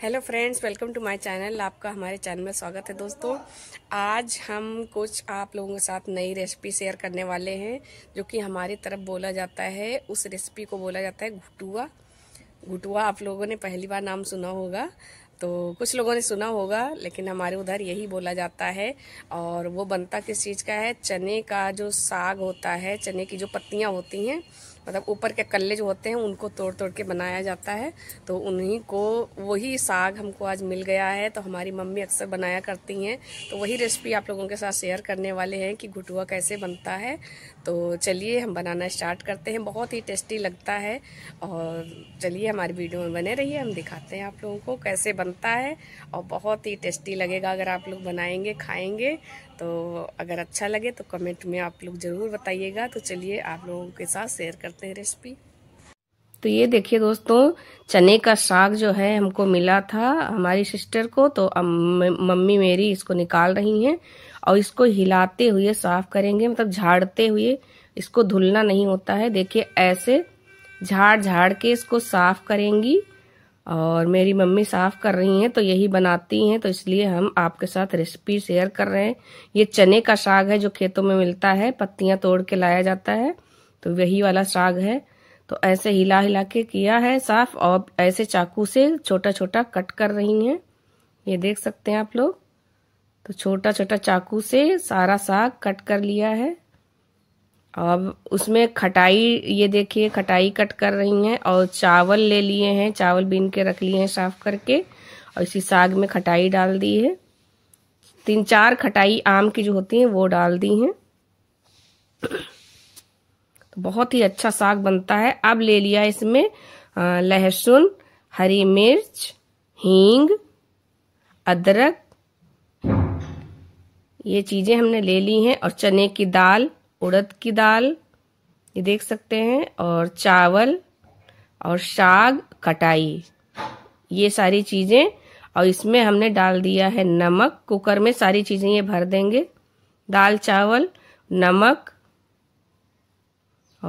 hello friends welcome to my channel आपका हमारे channel में स्वागत है दोस्तों आज हम कुछ आप लोगों के साथ नई रेसिपी शेयर करने वाले हैं जो कि हमारी तरफ बोला जाता है उस रेसिपी को बोला जाता है घुटुआ घुटुआ आप लोगों ने पहली बार नाम सुना होगा तो कुछ लोगों ने सुना होगा लेकिन हमारे उधर यही बोला जाता है और वो बनता किस चीज़ का है चने का जो साग होता है चने की जो पत्तियाँ होती हैं मतलब ऊपर के कल्ले जो होते हैं उनको तोड़ तोड़ के बनाया जाता है तो उन्हीं को वही साग हमको आज मिल गया है तो हमारी मम्मी अक्सर बनाया करती हैं तो वही रेसिपी आप लोगों के साथ शेयर करने वाले हैं कि घुटुआ कैसे बनता है तो चलिए हम बनाना स्टार्ट करते हैं बहुत ही टेस्टी लगता है और चलिए हमारी वीडियो में बने रहिए हम दिखाते हैं आप लोगों को कैसे बन बनता है और बहुत ही टेस्टी लगेगा अगर आप लोग बनाएंगे खाएंगे तो अगर अच्छा लगे तो कमेंट में आप लोग ज़रूर बताइएगा तो चलिए आप लोगों के साथ शेयर करते हैं रेसिपी तो ये देखिए दोस्तों चने का साग जो है हमको मिला था हमारी सिस्टर को तो अब मम्मी मेरी इसको निकाल रही हैं और इसको हिलाते हुए साफ करेंगे मतलब झाड़ते हुए इसको धुलना नहीं होता है देखिए ऐसे झाड़ झाड़ के इसको साफ करेंगी और मेरी मम्मी साफ़ कर रही हैं तो यही बनाती हैं तो इसलिए हम आपके साथ रेसिपी शेयर कर रहे हैं ये चने का साग है जो खेतों में मिलता है पत्तियां तोड़ के लाया जाता है तो वही वाला साग है तो ऐसे हिला हिला के किया है साफ और ऐसे चाकू से छोटा छोटा कट कर रही हैं ये देख सकते हैं आप लोग तो छोटा छोटा चाकू से सारा साग कट कर लिया है अब उसमें खटाई ये देखिए खटाई कट कर रही हैं और चावल ले लिए हैं चावल बीन के रख लिए हैं साफ करके और इसी साग में खटाई डाल दी है तीन चार खटाई आम की जो होती है वो डाल दी हैं तो बहुत ही अच्छा साग बनता है अब ले लिया इसमें लहसुन हरी मिर्च हींग अदरक ये चीज़ें हमने ले ली हैं और चने की दाल उड़द की दाल ये देख सकते हैं और चावल और साग कटाई ये सारी चीज़ें और इसमें हमने डाल दिया है नमक कुकर में सारी चीज़ें ये भर देंगे दाल चावल नमक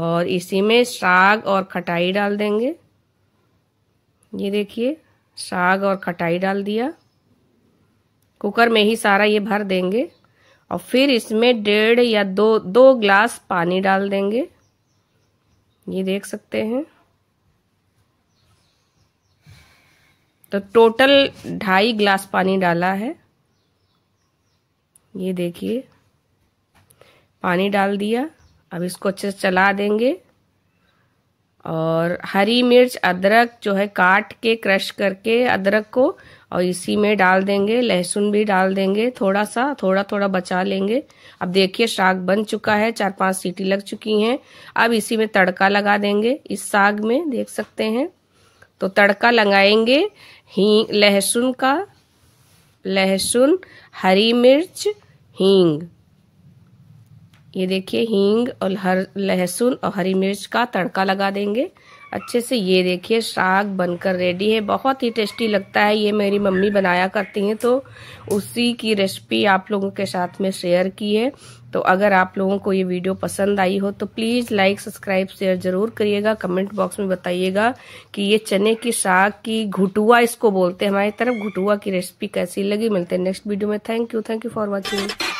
और इसी में साग और खटाई डाल देंगे ये देखिए साग और खटाई डाल दिया कुकर में ही सारा ये भर देंगे और फिर इसमें डेढ़ या दो दो ग्लास पानी डाल देंगे ये देख सकते हैं तो टोटल ढाई ग्लास पानी डाला है ये देखिए पानी डाल दिया अब इसको अच्छे से चला देंगे और हरी मिर्च अदरक जो है काट के क्रश करके अदरक को और इसी में डाल देंगे लहसुन भी डाल देंगे थोड़ा सा थोड़ा थोड़ा बचा लेंगे अब देखिए साग बन चुका है चार पांच सीटी लग चुकी हैं अब इसी में तड़का लगा देंगे इस साग में देख सकते हैं तो तड़का लगाएंगे ही लहसुन का लहसुन हरी मिर्च हींग ये देखिए हींग और हर लहसुन और हरी मिर्च का तड़का लगा देंगे अच्छे से ये देखिए साग बनकर रेडी है बहुत ही टेस्टी लगता है ये मेरी मम्मी बनाया करती हैं तो उसी की रेसिपी आप लोगों के साथ में शेयर की है तो अगर आप लोगों को ये वीडियो पसंद आई हो तो प्लीज़ लाइक सब्सक्राइब शेयर ज़रूर करिएगा कमेंट बॉक्स में बताइएगा कि ये चने की साग की घुटुआ इसको बोलते हैं हमारी तरफ घुटुआ की रेसिपी कैसी लगी मिलते हैं नेक्स्ट वीडियो में thank you thank you for watching